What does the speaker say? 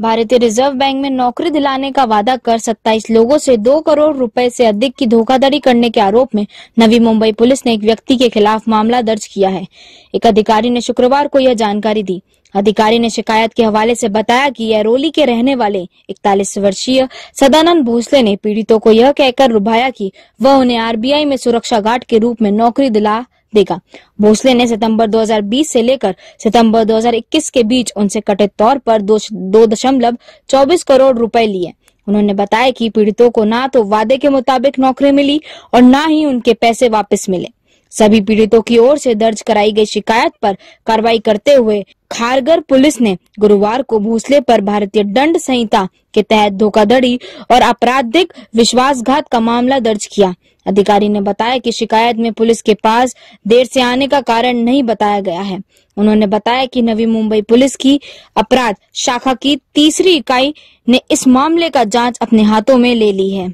भारतीय reserve bank में नौकरी दिलाने का वादा कर 27 लोगों से 2 करोड़ रुपए से अधिक की धोखाधड़ी करने के आरोप में नवी मुंबई पुलिस ने एक व्यक्ति के खिलाफ मामला दर्ज किया है एक अधिकारी ने शुक्रवार को यह जानकारी दी अधिकारी ने शिकायत के हवाले से बताया कि एरोली के रहने वाले 41 वर्षीय सदानंद भोसले ने पीड़ितों को यह कहकर रुभाया कि वह उन्हें आरबीआई में सुरक्षा गार्ड के रूप में नौकरी दिला देगा भोसले ने सितंबर 2020 से लेकर सितंबर 2021 के बीच उनसे कटे तौर पर दो दशमलव चौबीस करोड़ रुपए लिए उन्होंने बताया कि पीड़ितों को ना तो वादे के मुताबिक नौकरी मिली और ना ही उनके पैसे वापस मिले सभी पीड़ितों की ओर से दर्ज कराई गई शिकायत पर कार्रवाई करते हुए खारगर पुलिस ने गुरुवार को भोसले पर भारतीय दंड संहिता के तहत धोखाधड़ी और आपराधिक विश्वासघात का मामला दर्ज किया अधिकारी ने बताया कि शिकायत में पुलिस के पास देर से आने का कारण नहीं बताया गया है उन्होंने बताया कि नवी मुंबई पुलिस की अपराध शाखा की तीसरी इकाई ने इस मामले का जांच अपने हाथों में ले ली है